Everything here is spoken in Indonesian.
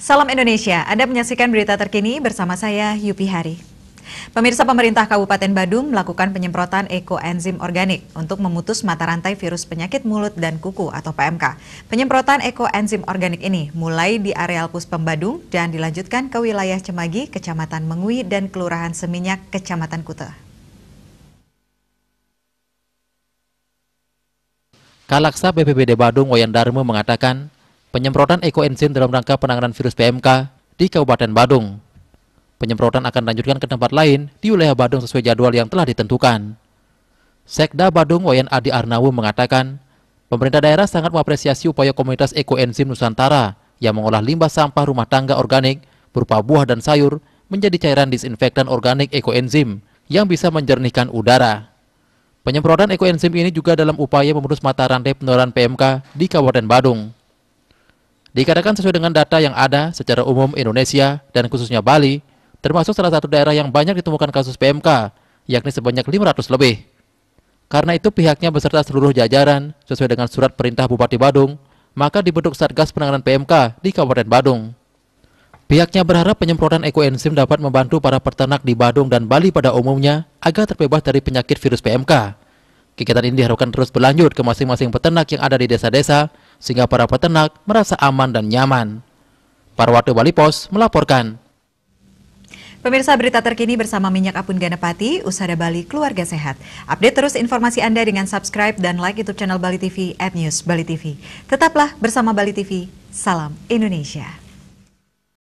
Salam Indonesia, Anda menyaksikan berita terkini bersama saya Yupi Hari. Pemirsa pemerintah Kabupaten Badung melakukan penyemprotan ekoenzim organik untuk memutus mata rantai virus penyakit mulut dan kuku atau PMK. Penyemprotan ekoenzim organik ini mulai di areal Puspem Badung dan dilanjutkan ke wilayah Cemagi, Kecamatan Mengwi dan Kelurahan Seminyak, Kecamatan Kuta. Kalaksa BPBD Badung Wayan Darmo mengatakan, penyemprotan ekoenzim dalam rangka penanganan virus PMK di Kabupaten Badung. Penyemprotan akan dilanjutkan ke tempat lain di wilayah Badung sesuai jadwal yang telah ditentukan. Sekda Badung Wayan Adi Arnawu mengatakan, pemerintah daerah sangat mengapresiasi upaya komunitas ekoenzim Nusantara yang mengolah limbah sampah rumah tangga organik berupa buah dan sayur menjadi cairan disinfektan organik ekoenzim yang bisa menjernihkan udara. Penyemprotan ekoenzim ini juga dalam upaya memutus mata rantai penularan PMK di Kabupaten Badung. Dikatakan sesuai dengan data yang ada secara umum Indonesia dan khususnya Bali, termasuk salah satu daerah yang banyak ditemukan kasus PMK, yakni sebanyak 500 lebih. Karena itu pihaknya beserta seluruh jajaran sesuai dengan surat perintah Bupati Badung, maka dibentuk Satgas Penanganan PMK di Kabupaten Badung. Pihaknya berharap penyemprotan ekoenzim dapat membantu para peternak di Badung dan Bali pada umumnya agar terbebas dari penyakit virus PMK. Kegiatan ini diharapkan terus berlanjut ke masing-masing peternak yang ada di desa-desa sehingga para peternak merasa aman dan nyaman. Parwati Bali Pos melaporkan. Pemirsa berita terkini bersama Minyak Apun Ganapati, Usada Bali, Keluarga Sehat. Update terus informasi Anda dengan subscribe dan like YouTube channel Bali TV, App News Bali TV. Tetaplah bersama Bali TV. Salam Indonesia.